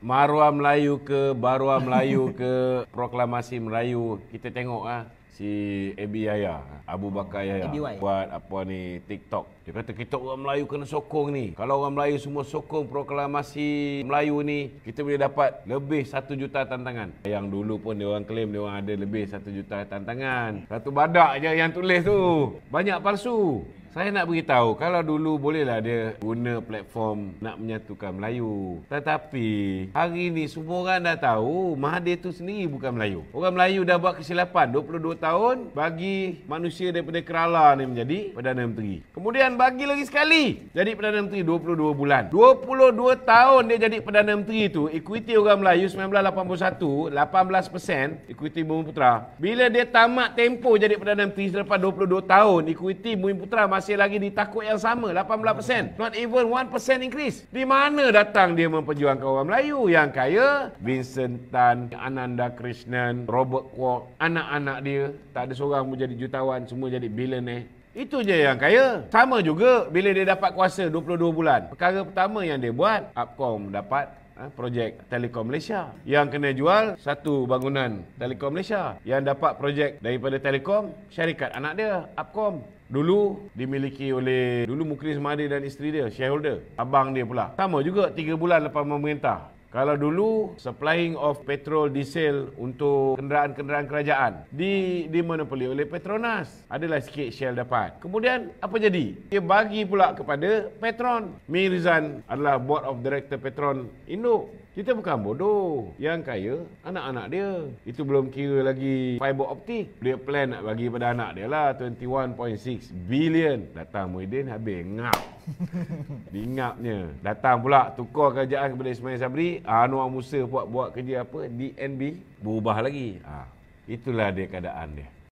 Maruah Melayu ke Baruah Melayu ke Proklamasi Melayu Kita tengok lah Si AB Yaya Abu Bakar Yaya ABY. Buat apa ni TikTok Dia kata kita orang Melayu kena sokong ni Kalau orang Melayu semua sokong Proklamasi Melayu ni Kita boleh dapat Lebih 1 juta tantangan Yang dulu pun dia orang claim Dia orang ada lebih 1 juta tantangan Satu badak je yang tulis tu Banyak palsu saya nak beritahu kalau dulu bolehlah dia guna platform nak menyatukan Melayu. Tetapi hari ini semua orang dah tahu Mahathir tu sendiri bukan Melayu. Orang Melayu dah buat kesilapan 22 tahun bagi manusia daripada Kerala ni menjadi Perdana Menteri. Kemudian bagi lagi sekali jadi Perdana Menteri 22 bulan. 22 tahun dia jadi Perdana Menteri tu equity orang Melayu 1981 18% ekuiti Bumiputra. Bila dia tamat tempoh jadi Perdana Menteri selepas 22 tahun equity Bumiputra masih masih lagi ditakut yang sama 18% not even 1% increase di mana datang dia memperjuangkan orang Melayu yang kaya Vincent Tan Ananda Krishnan Robert Kwok anak-anak dia tak ada seorang pun jadi jutawan semua jadi billionaire itu je yang kaya. Sama juga bila dia dapat kuasa 22 bulan. Perkara pertama yang dia buat, Upcom dapat eh, projek Telekom Malaysia yang kena jual satu bangunan Telekom Malaysia yang dapat projek daripada Telekom syarikat anak dia Upcom dulu dimiliki oleh dulu Mukri Semadi dan isteri dia shareholder abang dia pula sama juga 3 bulan lepas memerintah kalau dulu supplying of petrol diesel untuk kenderaan-kenderaan kerajaan di di dimonopoli oleh Petronas adalah sikit Shell dapat. Kemudian apa jadi? Dia bagi pula kepada Petron. Mirzan adalah board of director Petron Induk. Kita bukan bodoh. Yang kaya, anak-anak dia. Itu belum kira lagi fiber optik. Dia plan nak bagi pada anak dia lah. 21.6 billion Datang Muhyiddin habis ngap. Dingapnya. Datang pula tukar kerajaan kepada Ismail Sabri. Anwar ah, Musa buat buat kerja apa di NB berubah lagi. Ha. Itulah dia keadaan dia.